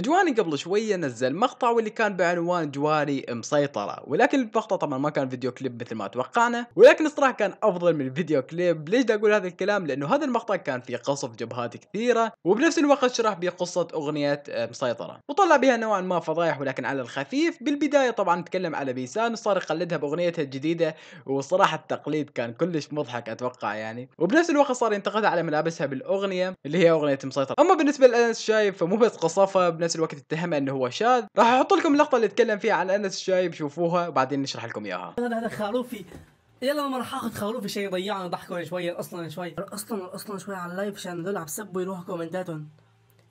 جواني قبل شويه نزل مقطع واللي كان بعنوان جواني مسيطره ولكن المقطع طبعا ما كان فيديو كليب مثل ما توقعنا ولكن الصراحه كان افضل من الفيديو كليب ليش اقول هذا الكلام لانه هذا المقطع كان فيه قصف جبهات كثيره وبنفس الوقت شرح بقصه اغنيه مسيطره وطلع بها نوعا ما فضايح ولكن على الخفيف بالبدايه طبعا تكلم على بيسان وصار يقلدها باغنيتها الجديده والصراحه التقليد كان كلش مضحك اتوقع يعني وبنفس الوقت صار ينتقدها على ملابسها بالاغنيه اللي هي اغنيه مسيطره اما بالنسبه لانس شايب فمو بس قصفها نفس الوقت اتهمه انه هو شاذ راح احط لكم اللقطه اللي اتكلم فيها عن انس الشايب شوفوها وبعدين نشرح لكم اياها هذا خروفي يلا ما راح اخذ خروفي شيء ضيعنا ضحكوا شويه اصلا شوي اصلا اصلا شوي على اللايف عشان ذول عم سبوا يروحوا كومنتاتهم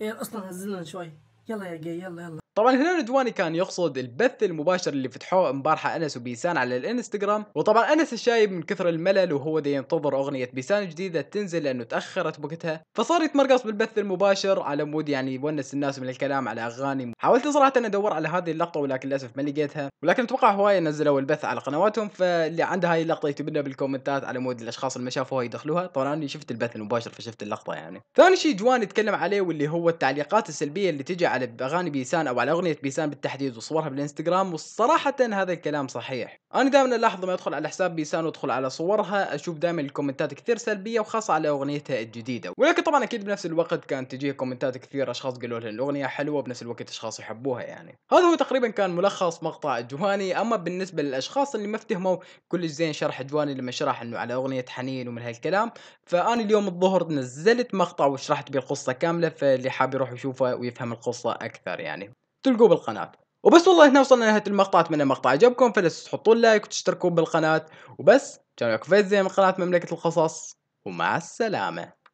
ايه اصلا هزلنا شوي يلا يا جاي يلا يلا طبعا هنا رضواني كان يقصد البث المباشر اللي فتحوه امبارحه انس وبيسان على الانستغرام وطبعا انس الشايب من كثر الملل وهو دي ينتظر اغنيه بيسان الجديده تنزل لانه تاخرت وقتها فصار يتمرقص بالبث المباشر على مود يعني يونس الناس من الكلام على اغاني حاولت صراحه أن ادور على هذه اللقطه ولكن للاسف ما لقيتها ولكن اتوقع هوايه نزلوا البث على قنواتهم فاللي عنده هاي اللقطه يكتب لنا بالكومنتات على مود الاشخاص اللي ما شافوها يدخلوها طبعا انا شفت البث المباشر فشفت اللقطه يعني ثاني شيء جوان يتكلم عليه واللي هو التعليقات السلبيه اللي تجي على اغاني بيسان او على اغنيه بيسان بالتحديد وصورها بالانستغرام وصراحه هذا الكلام صحيح انا دائما الاحظ ما ادخل على حساب بيسان وادخل على صورها اشوف دائما الكومنتات كثير سلبيه وخاصه على اغنيتها الجديده ولكن طبعا اكيد بنفس الوقت كانت تجيه كومنتات كثير اشخاص قالوا لها الاغنيه حلوه بنفس الوقت اشخاص يحبوها يعني هذا هو تقريبا كان ملخص مقطع جواني اما بالنسبه للاشخاص اللي ما افتهموا كلش زين شرح جواني لما شرح انه على اغنيه حنين ومن هالكلام فانا اليوم الظهر نزلت مقطع وشرحت بالقصة القصه كامله فاللي حاب يروح يشوفه ويفهم القصه اكثر يعني تلقوه بالقناه وبس والله هنا وصلنا لنهايه المقطع اتمنى المقطع عجبكم فلا تنسوا تحطون لايك وتشتركون بالقناه وبس كان معكم فايز من قناه مملكه القصص ومع السلامه